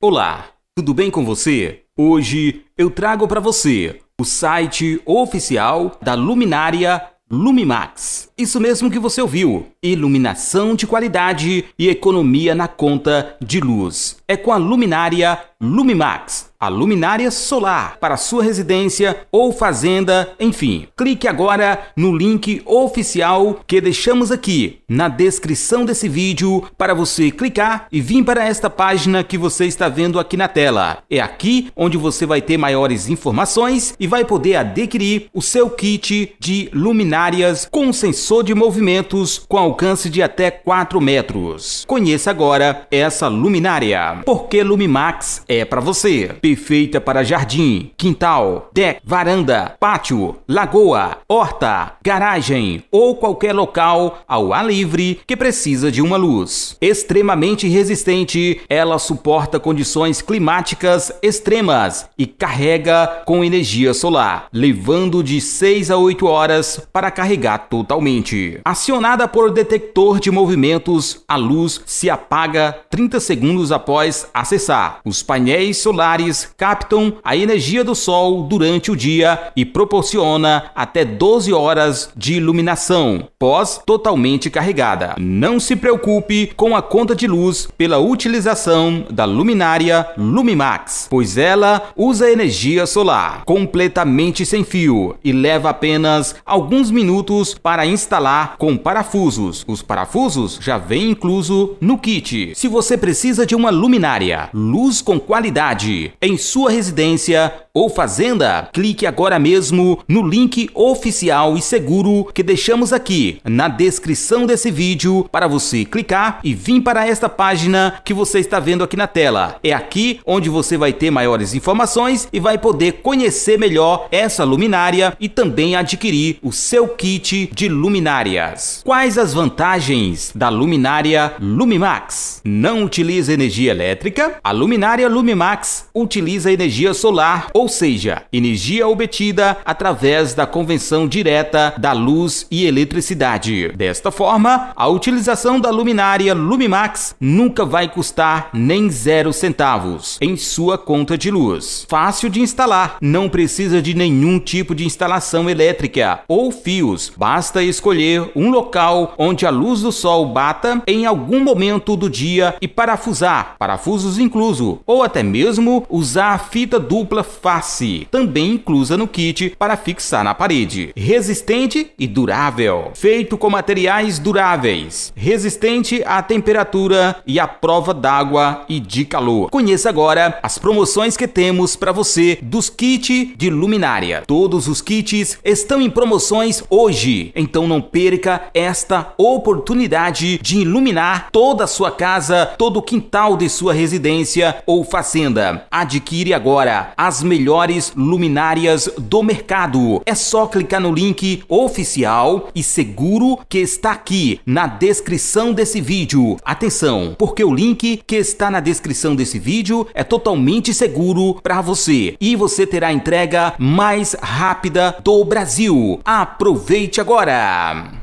Olá, tudo bem com você? Hoje eu trago para você o site oficial da luminária Lumimax. Isso mesmo que você ouviu: iluminação de qualidade e economia na conta de luz. É com a luminária Lumimax a luminária solar para sua residência ou fazenda, enfim. Clique agora no link oficial que deixamos aqui na descrição desse vídeo para você clicar e vir para esta página que você está vendo aqui na tela. É aqui onde você vai ter maiores informações e vai poder adquirir o seu kit de luminárias com sensor de movimentos com alcance de até 4 metros. Conheça agora essa luminária, porque Lumimax é para você perfeita para jardim, quintal, deck, varanda, pátio, lagoa, horta, garagem ou qualquer local ao ar livre que precisa de uma luz. Extremamente resistente, ela suporta condições climáticas extremas e carrega com energia solar, levando de 6 a 8 horas para carregar totalmente. Acionada por detector de movimentos, a luz se apaga 30 segundos após acessar. Os painéis solares solares captam a energia do sol durante o dia e proporciona até 12 horas de iluminação, pós totalmente carregada. Não se preocupe com a conta de luz pela utilização da luminária Lumimax, pois ela usa energia solar completamente sem fio e leva apenas alguns minutos para instalar com parafusos. Os parafusos já vem incluso no kit. Se você precisa de uma luminária, luz com qualidade, em sua residência ou fazenda, clique agora mesmo no link oficial e seguro que deixamos aqui na descrição desse vídeo para você clicar e vir para esta página que você está vendo aqui na tela. É aqui onde você vai ter maiores informações e vai poder conhecer melhor essa luminária e também adquirir o seu kit de luminárias. Quais as vantagens da luminária Lumimax? Não utiliza energia elétrica? A luminária Lumimax utiliza energia solar ou ou seja, energia obtida através da convenção direta da luz e eletricidade. Desta forma, a utilização da luminária Lumimax nunca vai custar nem zero centavos em sua conta de luz. Fácil de instalar, não precisa de nenhum tipo de instalação elétrica ou fios, basta escolher um local onde a luz do sol bata em algum momento do dia e parafusar, parafusos incluso, ou até mesmo usar fita dupla fácil face, também inclusa no kit para fixar na parede. Resistente e durável. Feito com materiais duráveis. Resistente à temperatura e à prova d'água e de calor. Conheça agora as promoções que temos para você dos kits de luminária. Todos os kits estão em promoções hoje, então não perca esta oportunidade de iluminar toda a sua casa, todo o quintal de sua residência ou fazenda. Adquire agora as melhores melhores luminárias do mercado. É só clicar no link oficial e seguro que está aqui na descrição desse vídeo. Atenção, porque o link que está na descrição desse vídeo é totalmente seguro para você e você terá a entrega mais rápida do Brasil. Aproveite agora!